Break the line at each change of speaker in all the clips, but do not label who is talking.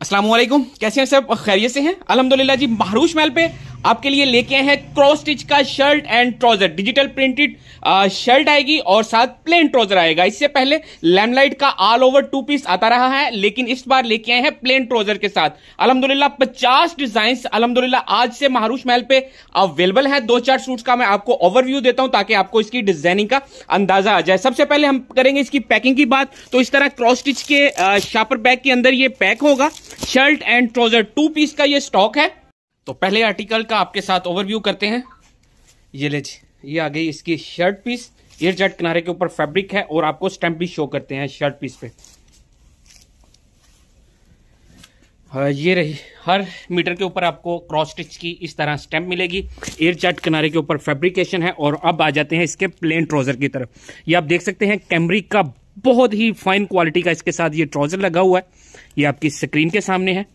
असलम कैसे हैं सब खैरियत से हैं अलहमदिल्ला जी महरूश महल पे आपके लिए लेके आए हैं क्रॉस स्टिच का shirt and trouser digital printed shirt आएगी और साथ प्लेन ट्राउजर आएगा इससे पहले लैमलाइट का ऑल ओवर टू पीस आता रहा है लेकिन इस बार लेके आए हैं प्लेन ट्राउजर के साथ अलहमदुल्ला पचास डिजाइन अलहमदुल्ला आज से महारूष महल पे अवेलेबल है दो चार सूट का मैं आपको ओवरव्यू देता हूं ताकि आपको इसकी डिजाइनिंग का अंदाजा आ जाए सबसे पहले हम करेंगे इसकी पैकिंग की बात तो इस तरह क्रॉस स्टिच के शापर बैग के अंदर ये पैक होगा shirt and trouser two piece का ये स्टॉक है तो पहले आर्टिकल का आपके साथ ओवरव्यू करते हैं ये ले जी ये आ गई इसकी शर्ट पीस एयर जेट किनारे के ऊपर फैब्रिक है और आपको स्टैम्प भी शो करते हैं शर्ट पीस पे ये रही हर मीटर के ऊपर आपको क्रॉस स्टिच की इस तरह स्टैंप मिलेगी एयर जेट किनारे के ऊपर फैब्रिकेशन है और अब आ जाते हैं इसके प्लेन ट्राउजर की तरफ ये आप देख सकते हैं कैमरिक का बहुत ही फाइन क्वालिटी का इसके साथ ये ट्राउजर लगा हुआ है ये आपकी स्क्रीन के सामने है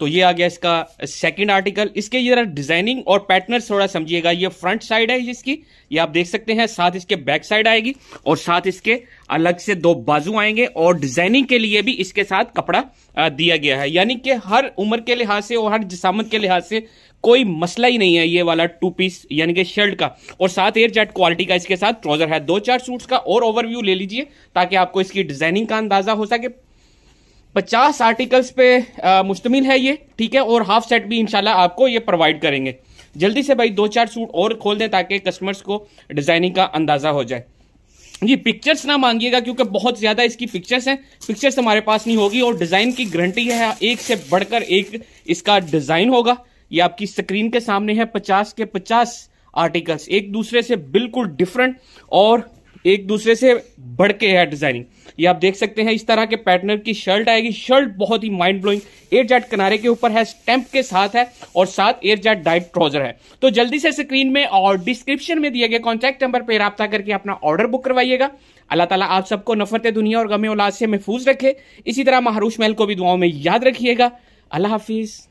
तो ये आ गया इसका सेकंड आर्टिकल इसके ये डिजाइनिंग और पैटर्न थोड़ा समझिएगा ये फ्रंट साइड है जिसकी ये आप देख सकते हैं साथ इसके बैक साइड आएगी और साथ इसके अलग से दो बाजू आएंगे और डिजाइनिंग के लिए भी इसके साथ कपड़ा दिया गया है यानी कि हर उम्र के लिहाज से और हर जिसामत के लिहाज से कोई मसला ही नहीं है ये वाला टू पीस यानी कि शर्ट का और साथ एयर जेट क्वालिटी का इसके साथ ट्राउजर है दो चार सूट्स का और ओवरव्यू ले लीजिए ताकि आपको इसकी डिजाइनिंग का अंदाजा हो सके पचास आर्टिकल्स पे मुश्तमिल है ये ठीक है और हाफ सेट भी इनशाला आपको ये प्रोवाइड करेंगे जल्दी से भाई दो चार सूट और खोल दें ताकि कस्टमर्स को डिजाइनिंग का अंदाजा हो जाए जी पिक्चर्स ना मांगिएगा क्योंकि बहुत ज्यादा इसकी पिक्चर्स हैं पिक्चर्स हमारे पास नहीं होगी और डिजाइन की गारंटी है एक से बढ़कर एक इसका डिजाइन होगा ये आपकी स्क्रीन के सामने है पचास के पचास आर्टिकल्स एक दूसरे से बिल्कुल डिफरेंट और एक दूसरे से बढ़ के है डिजाइनिंग ये आप देख सकते हैं इस तरह के पैटर्न की शर्ट आएगी शर्ट बहुत ही माइंड ब्लोइंग एयर जेट किनारे के ऊपर है स्टैंप के साथ है और साथ एयर जेट डाइट ट्राउजर है तो जल्दी से स्क्रीन में और डिस्क्रिप्शन में दिए गए कॉन्टैक्ट नंबर पर रबता करके अपना ऑर्डर बुक करवाइएगा अल्लाह ताला आप सबको नफरत दुनिया और गमे औलाद से महफूज रखे इसी तरह महारूश महल को भी दुआओं में याद रखिएगा अल्लाह हाफिज़